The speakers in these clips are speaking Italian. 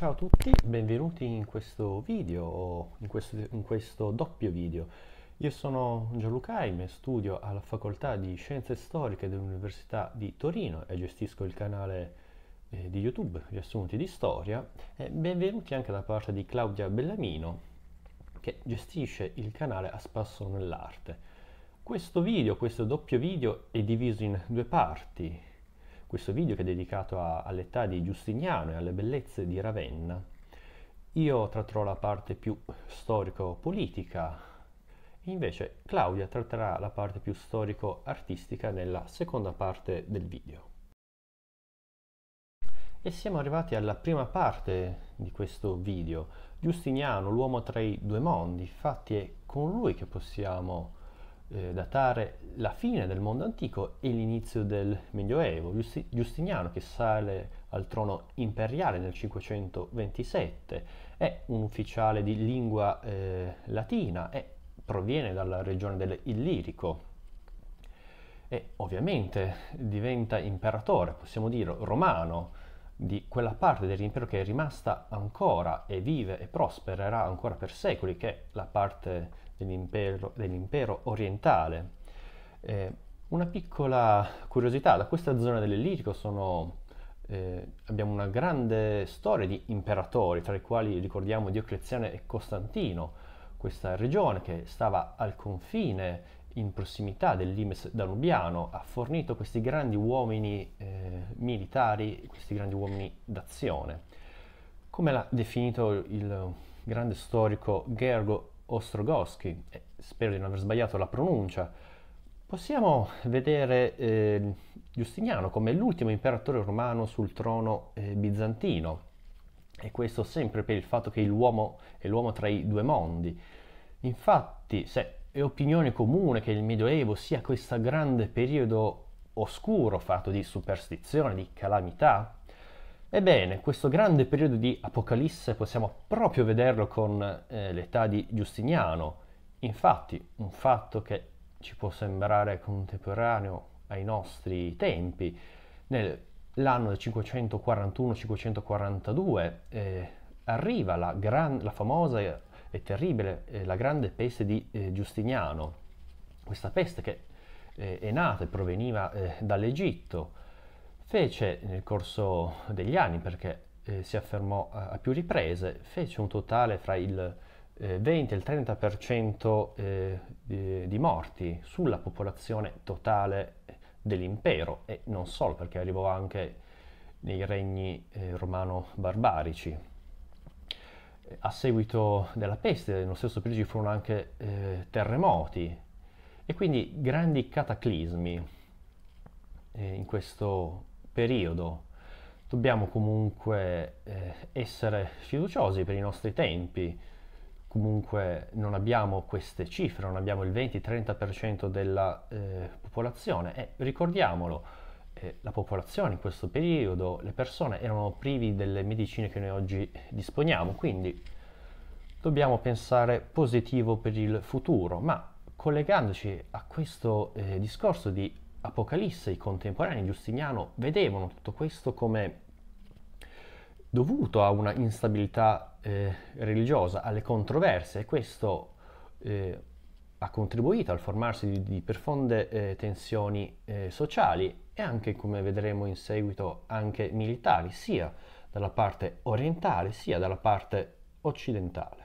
Ciao a tutti, benvenuti in questo video, in questo, in questo doppio video. Io sono Gianluca Aime, studio alla Facoltà di Scienze Storiche dell'Università di Torino e gestisco il canale eh, di YouTube Riassunti di Storia. E benvenuti anche da parte di Claudia Bellamino, che gestisce il canale A Spasso nell'Arte. Questo video, questo doppio video, è diviso in due parti questo video che è dedicato a, all'età di Giustiniano e alle bellezze di Ravenna, io tratterò la parte più storico-politica invece Claudia tratterà la parte più storico-artistica nella seconda parte del video. E siamo arrivati alla prima parte di questo video. Giustiniano, l'uomo tra i due mondi, infatti è con lui che possiamo eh, datare la fine del mondo antico e l'inizio del Medioevo. Giustiniano, che sale al trono imperiale nel 527, è un ufficiale di lingua eh, latina e proviene dalla regione dell'Illirico e ovviamente diventa imperatore, possiamo dire romano, di quella parte dell'impero che è rimasta ancora e vive e prospererà ancora per secoli, che è la parte dell'impero, dell'impero orientale. Eh, una piccola curiosità, da questa zona dell'Illirico sono, eh, abbiamo una grande storia di imperatori, tra i quali ricordiamo Diocleziano e Costantino, questa regione che stava al confine in prossimità del Limes danubiano ha fornito questi grandi uomini eh, militari, questi grandi uomini d'azione. Come l'ha definito il grande storico Gergo Ostrogowski, eh, spero di non aver sbagliato la pronuncia, possiamo vedere eh, Giustiniano come l'ultimo imperatore romano sul trono eh, bizantino, e questo sempre per il fatto che l'uomo è l'uomo tra i due mondi. Infatti, se è opinione comune che il Medioevo sia questo grande periodo oscuro fatto di superstizione, di calamità, Ebbene, questo grande periodo di Apocalisse possiamo proprio vederlo con eh, l'età di Giustiniano. Infatti, un fatto che ci può sembrare contemporaneo ai nostri tempi, nell'anno del 541-542 eh, arriva la, gran, la, famosa e terribile, eh, la grande peste di eh, Giustiniano. Questa peste che eh, è nata e proveniva eh, dall'Egitto, Fece nel corso degli anni, perché eh, si affermò a, a, più riprese, fece un totale fra il eh, 20 e il 30% eh, di, di morti sulla popolazione totale dell'impero e non solo, perché arrivò anche nei regni eh, romano-barbarici. A seguito della peste, nello stesso periodo ci furono anche eh, terremoti e quindi grandi cataclismi eh, in questo periodo periodo. Dobbiamo comunque eh, essere fiduciosi per i nostri tempi, comunque non abbiamo queste cifre, non abbiamo il 20-30% della eh, popolazione e ricordiamolo, eh, la popolazione in questo periodo, le persone erano privi delle medicine che noi oggi disponiamo, quindi dobbiamo pensare positivo per il futuro, ma collegandoci a questo eh, discorso di Apocalisse, i contemporanei di Giustiniano vedevano tutto questo come dovuto a una instabilità eh, religiosa, alle controversie, e questo eh, ha contribuito al formarsi di, di profonde eh, tensioni eh, sociali e anche, come vedremo in seguito, anche militari, sia dalla parte orientale sia dalla parte occidentale.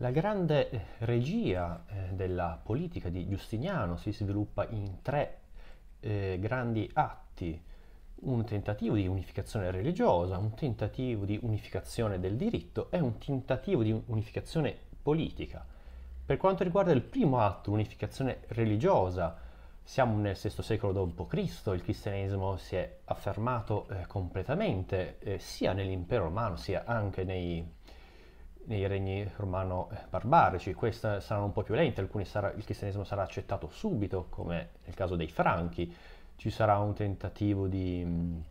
La grande eh, regia eh, della politica di Giustiniano si sviluppa in tre eh, grandi atti, un tentativo di unificazione religiosa, un tentativo di unificazione del diritto e un tentativo di unificazione politica. Per quanto riguarda il primo atto, l'unificazione religiosa, siamo nel VI secolo d.C., il cristianesimo si è affermato eh, completamente eh, sia nell'impero romano sia anche nei, nei regni romano-barbarici, queste saranno un po' più lente, alcuni sarà, il cristianesimo sarà accettato subito, come nel caso dei franchi, ci sarà un tentativo di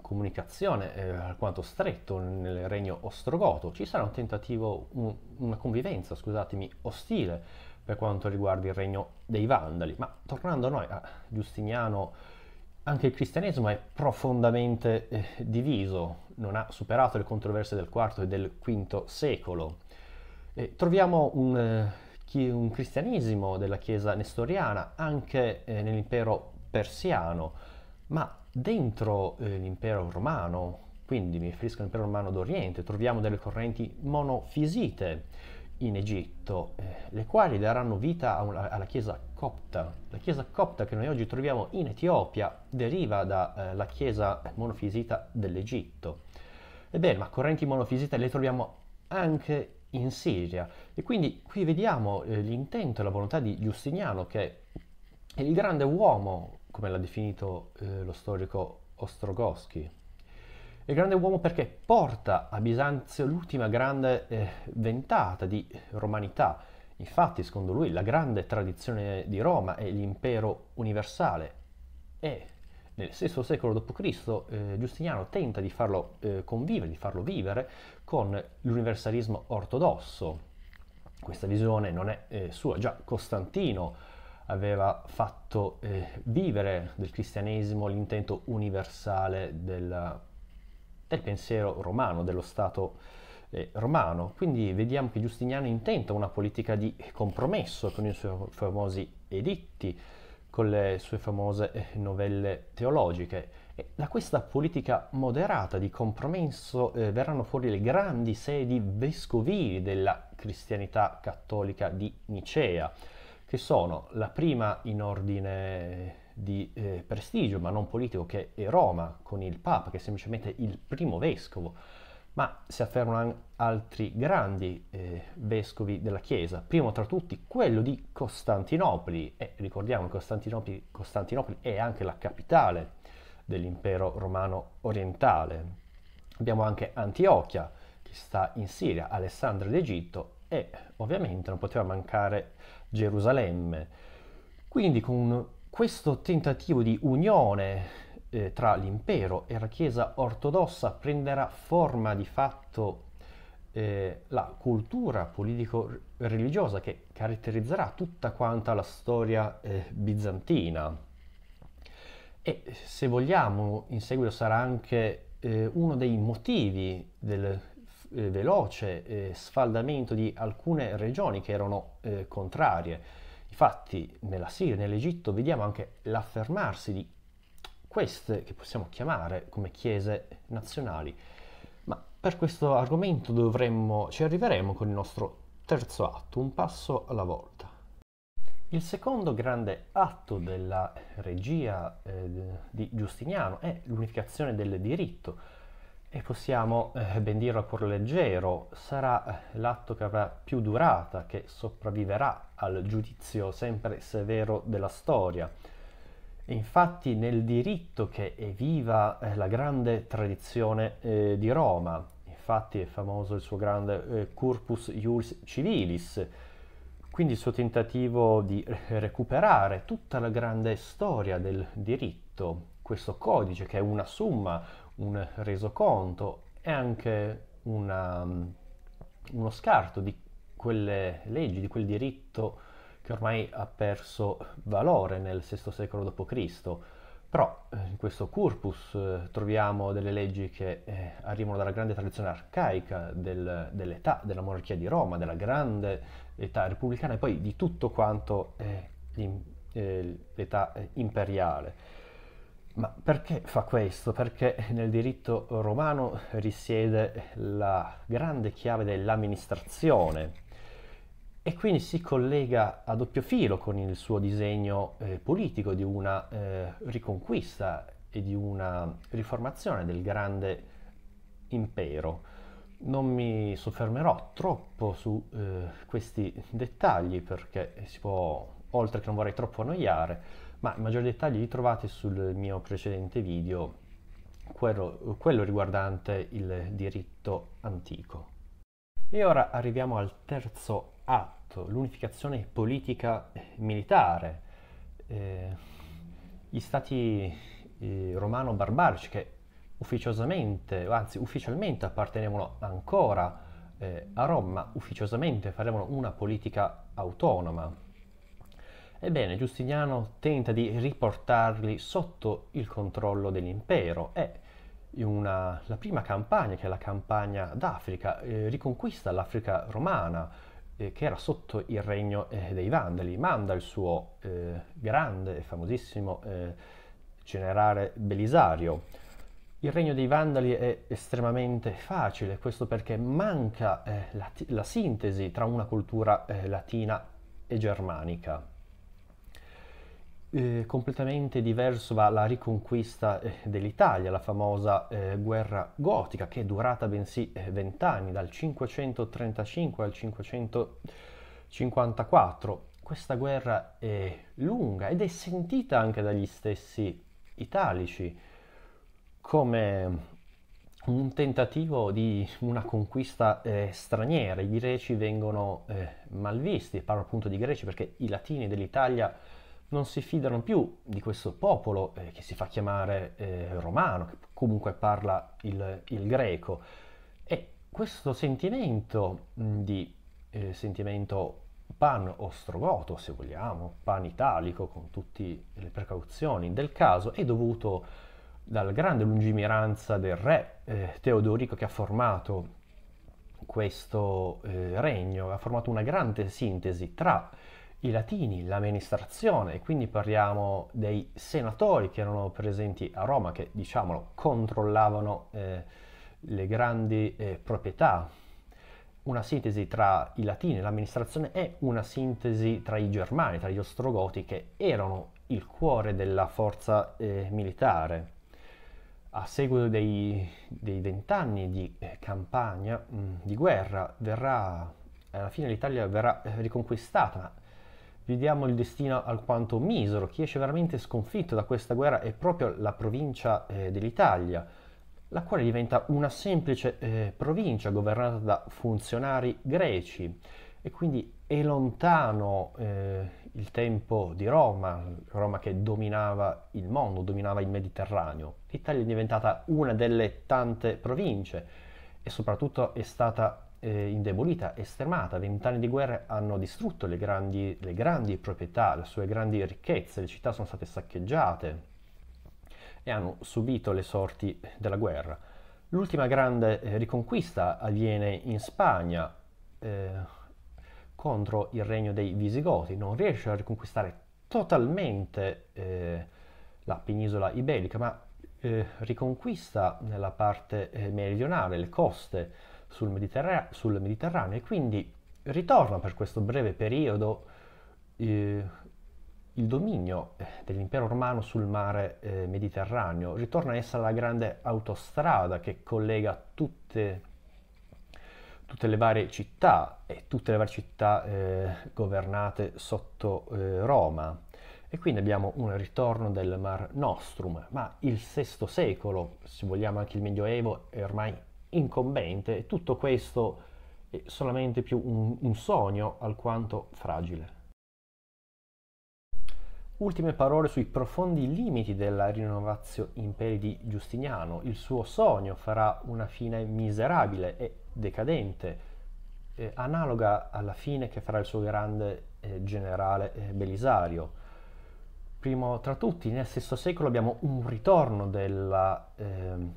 comunicazione eh, alquanto stretto nel regno ostrogoto, ci sarà un tentativo, un, una convivenza, scusatemi, ostile per quanto riguarda il regno dei Vandali, ma tornando a noi, a Giustiniano anche il cristianesimo è profondamente eh, diviso, non ha superato le controversie del IV e del V secolo. Eh, troviamo un, eh, un, cristianesimo della Chiesa nestoriana anche eh, nell'impero persiano, ma dentro eh, l'impero romano, quindi mi riferisco all'impero romano d'Oriente, troviamo delle correnti monofisite in Egitto, eh, le quali daranno vita una, alla chiesa copta. La chiesa copta che noi oggi troviamo in Etiopia deriva dalla eh, chiesa monofisita dell'Egitto. Ebbene, ma correnti monofisite le troviamo anche in Siria. E quindi qui vediamo eh, l'intento e la volontà di Giustiniano, che è il grande uomo, come l'ha definito eh, lo storico Ostrogoschi, il grande uomo perché porta a Bisanzio l'ultima grande eh, ventata di romanità. Infatti, secondo lui, la grande tradizione di Roma è l'impero universale e nel VI secolo d.C. Eh, Giustiniano tenta di farlo eh, convivere, di farlo vivere con l'universalismo ortodosso. Questa visione non è eh, sua, già Costantino aveva fatto eh, vivere del cristianesimo l'intento universale della del pensiero romano, dello Stato eh, romano. Quindi vediamo che Giustiniano intenta una politica di compromesso con i suoi famosi editti, con le sue famose eh, novelle teologiche. E da questa politica moderata di compromesso eh, verranno fuori le grandi sedi vescovili della cristianità cattolica di Nicea, che sono la prima in ordine di eh, prestigio, ma non politico, che è Roma, con il Papa, che è semplicemente il primo vescovo, ma si affermano altri grandi eh, vescovi della Chiesa, primo tra tutti quello di Costantinopoli, e ricordiamo che Costantinopoli, Costantinopoli è anche la capitale dell'impero romano orientale. Abbiamo anche Antiochia, che sta in Siria, Alessandria d'Egitto e ovviamente non poteva mancare Gerusalemme. Quindi con un questo tentativo di unione eh, tra l'impero e la Chiesa ortodossa prenderà forma di fatto eh, la cultura politico-religiosa che caratterizzerà tutta quanta la storia eh, bizantina. E se vogliamo, in seguito sarà anche eh, uno dei motivi del eh, veloce eh, sfaldamento di alcune regioni che erano contrarie Infatti nella Siria e nell'Egitto vediamo anche l'affermarsi di queste che possiamo chiamare come chiese nazionali. Ma per questo argomento dovremmo, ci arriveremo con il nostro terzo atto, un passo alla volta. Il secondo grande atto della regia eh, di Giustiniano è l'unificazione del diritto e possiamo eh, ben dirlo a cuor leggero, sarà eh, l'atto che avrà più durata, che sopravviverà al giudizio sempre severo della storia. Infatti nel diritto che viva eh, la grande tradizione eh, di Roma, infatti è famoso il suo grande eh, Corpus Iuris Civilis, quindi il suo tentativo di eh, recuperare tutta la grande storia del diritto, questo codice che è una summa un resoconto e anche una, uno scarto di quelle leggi, di quel diritto che ormai ha perso valore nel VI secolo d.C. Però eh, in questo corpus eh, troviamo delle leggi che eh, arrivano dalla grande tradizione arcaica del, dell'età, della monarchia di Roma, della grande età repubblicana e poi di tutto quanto eh, eh l'età imperiale. Ma perché fa questo? Perché nel diritto romano risiede la grande chiave dell'amministrazione e quindi si collega a doppio filo con il suo disegno eh, politico di una eh, riconquista e di una riformazione del grande impero. Non mi soffermerò troppo su eh, questi dettagli perché si può, oltre che non vorrei troppo annoiare, ma i maggiori dettagli li trovate sul mio precedente video, quello, quello riguardante il diritto antico. E ora arriviamo al terzo atto, l'unificazione politica eh, militare. Eh, gli stati eh, romano-barbarici che ufficiosamente, anzi ufficialmente appartenevano ancora eh, a Roma, ufficiosamente farevano una politica autonoma. Ebbene, Giustiniano tenta di riportarli sotto il controllo dell'impero e una, la prima campagna, che è la campagna d'Africa, eh, riconquista l'Africa romana, eh, che era sotto il regno eh, dei Vandali. Manda il suo eh, grande e famosissimo eh, generale Belisario. Il regno dei Vandali è estremamente facile, questo perché manca eh, la, la, sintesi tra una cultura latina e germanica eh, completamente diverso va la riconquista eh, dell'Italia, la famosa eh, guerra gotica che è durata bensì eh, vent'anni, dal 535 al 554. Questa guerra è lunga ed è sentita anche dagli stessi italici come un tentativo di una conquista eh, straniera. I greci vengono eh, malvisti, parlo appunto di greci perché i latini dell'Italia non si fidano più di questo popolo eh, che si fa chiamare eh, romano, che comunque parla il, il greco. E questo sentimento di eh, sentimento pan-ostrogoto, se vogliamo, pan-italico, con tutte le precauzioni del caso, è dovuto dalla grande lungimiranza del re eh, Teodorico che ha formato questo eh, regno, ha formato una grande sintesi tra i latini, l'amministrazione, e quindi parliamo dei senatori che erano presenti a Roma, che diciamolo controllavano eh, le grandi eh, proprietà. Una sintesi tra i latini e l'amministrazione e una sintesi tra i germani, tra gli ostrogoti, che erano il cuore della forza eh, militare. A seguito dei, vent'anni di eh, campagna, mh, di guerra, verrà, alla fine l'Italia verrà eh, riconquistata, vediamo il destino alquanto misero. Chi esce veramente sconfitto da questa guerra è proprio la provincia eh, dell'Italia, la quale diventa una semplice eh, provincia governata da funzionari greci e quindi è lontano eh, il tempo di Roma, Roma che dominava il mondo, dominava il Mediterraneo. L'Italia è diventata una delle tante province e soprattutto è stata eh, indebolita e stremata. Vent'anni di guerra hanno distrutto le grandi, le grandi proprietà, le sue grandi ricchezze, le città sono state saccheggiate e hanno subito le sorti della guerra. L'ultima grande eh, riconquista avviene in Spagna eh, contro il regno dei Visigoti, non riesce a riconquistare totalmente eh, la penisola iberica, ma eh, riconquista nella parte eh, meridionale, le coste sul, Mediterra- sul Mediterraneo e quindi ritorna per questo breve periodo eh, il dominio eh, dell'impero romano sul mare eh, Mediterraneo, ritorna a essere la grande autostrada che collega tutte, tutte le varie città e tutte le varie città eh, governate sotto eh, Roma. E quindi abbiamo un ritorno del Mar Nostrum, ma il VI secolo, se vogliamo anche il Medioevo, è ormai incombente. Tutto questo è solamente più un, un sogno alquanto fragile. Ultime parole sui profondi limiti della rinnovazio imperi di Giustiniano. Il suo sogno farà una fine miserabile e decadente, eh, analoga alla fine che farà il suo grande eh, generale eh, Belisario. Primo tra tutti, nel VI secolo abbiamo un ritorno della ehm,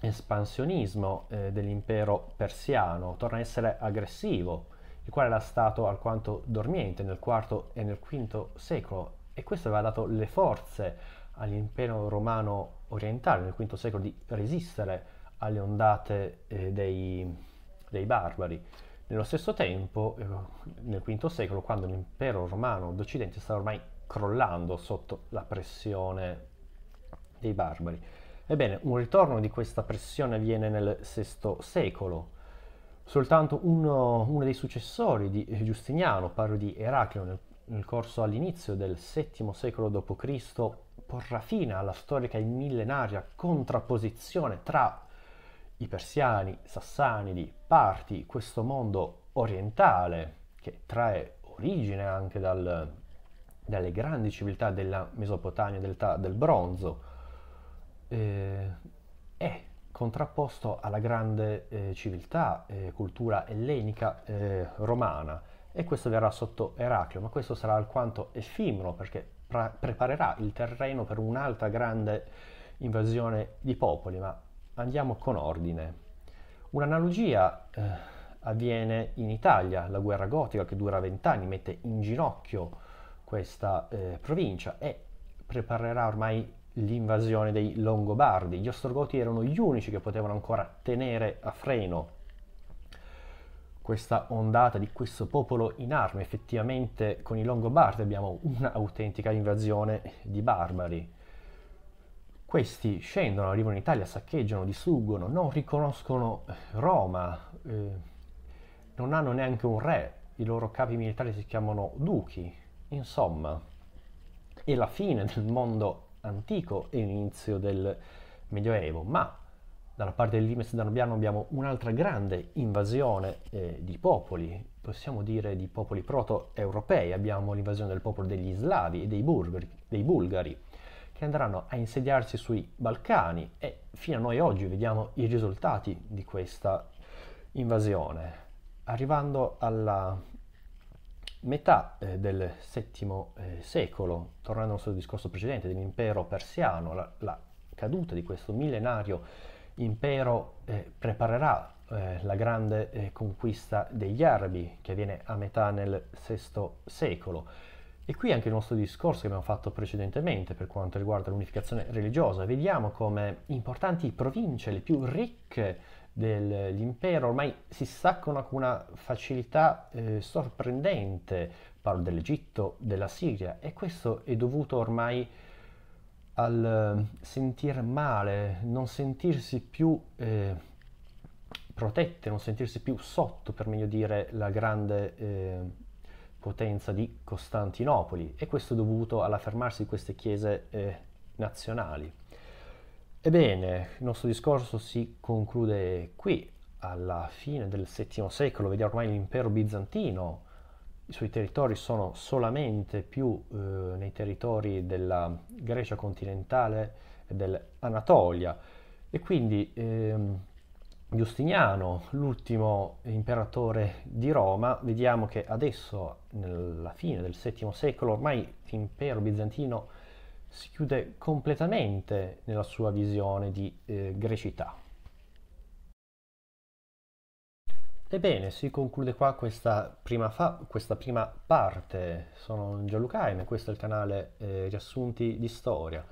espansionismo eh, dell'impero persiano, torna a essere aggressivo, il quale era stato alquanto dormiente nel IV e nel V secolo e questo aveva dato le forze all'impero romano orientale nel V secolo di resistere alle ondate eh, dei, dei, barbari. Nello stesso tempo, eh, nel V secolo, quando l'impero romano d'Occidente stava ormai crollando sotto la pressione dei barbari, Ebbene, un ritorno di questa pressione avviene nel VI secolo. Soltanto uno, uno dei successori di Giustiniano, parlo di Eracleo, nel, nel corso all'inizio del VII secolo d.C., porrà fine alla storica e millenaria contrapposizione tra i persiani, sassanidi, parti, questo mondo orientale che trae origine anche dal, dalle grandi civiltà della Mesopotamia, dell'età del bronzo, eh, è contrapposto alla grande eh, civiltà, eh, cultura ellenica eh, romana e questo verrà sotto Eraclio, ma questo sarà alquanto effimero perché pra- preparerà il terreno per un'altra grande invasione di popoli, ma andiamo con ordine. Un'analogia eh, avviene in Italia, la guerra gotica che dura vent'anni mette in ginocchio questa eh, provincia e preparerà ormai l'invasione dei Longobardi. Gli Ostrogoti erano gli unici che potevano ancora tenere a freno questa ondata di questo popolo in armi. Effettivamente con i Longobardi abbiamo un'autentica invasione di barbari. Questi scendono, arrivano in Italia, saccheggiano, distruggono, non riconoscono eh, Roma, eh, non hanno neanche un re, i loro capi militari si chiamano duchi, insomma. È la fine del mondo antico e inizio del Medioevo, ma dalla parte del Limes danubiano abbiamo un'altra grande invasione eh, di popoli, possiamo dire di popoli proto-europei, abbiamo l'invasione del popolo degli slavi e dei, burgeri, dei bulgari, che andranno a insediarsi sui Balcani e fino a noi oggi vediamo i risultati di questa invasione. Arrivando alla metà eh, del VII eh, secolo, tornando al suo discorso precedente dell'impero persiano, la, la, caduta di questo millenario impero eh, preparerà eh, la grande eh, conquista degli arabi che avviene a metà del VI secolo. E qui anche il nostro discorso che abbiamo fatto precedentemente per quanto riguarda l'unificazione religiosa, vediamo come importanti province, le più ricche dell'impero, ormai si staccano con una facilità eh, sorprendente, parlo dell'Egitto, della Siria, e questo è dovuto ormai al eh, sentir male, non sentirsi più eh, protette, non sentirsi più sotto, per meglio dire, la grande eh, potenza di Costantinopoli, e questo è dovuto all'affermarsi di queste chiese eh, nazionali. Ebbene, il nostro discorso si conclude qui, alla fine del VII secolo, vediamo ormai l'impero bizantino, i suoi territori sono solamente più eh, nei territori della Grecia continentale e dell'Anatolia e quindi ehm, Giustiniano, l'ultimo imperatore di Roma, vediamo che adesso, nella fine del VII secolo, ormai l'impero bizantino è si chiude completamente nella sua visione di eh, grecità. Ebbene, si conclude qua questa prima, fa- questa prima parte. Sono Gianluca e questo è il canale eh, Riassunti di Storia.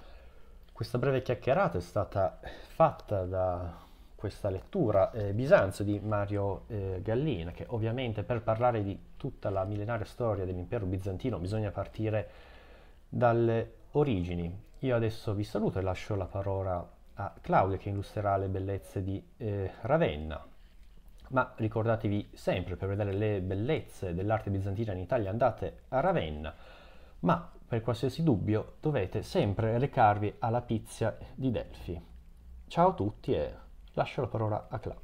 Questa breve chiacchierata è stata fatta da questa lettura eh, Bisanzio di Mario eh, Gallina, che ovviamente per parlare di tutta la millenaria storia dell'impero bizantino bisogna partire dalle origini. Io adesso vi saluto e lascio la parola a Claudia che illustrerà le bellezze di eh, Ravenna. Ma ricordatevi sempre, per vedere le bellezze dell'arte bizantina in Italia andate a Ravenna, ma per qualsiasi dubbio dovete sempre recarvi alla Pizia di Delfi. Ciao a tutti e lascio la parola a Claudia.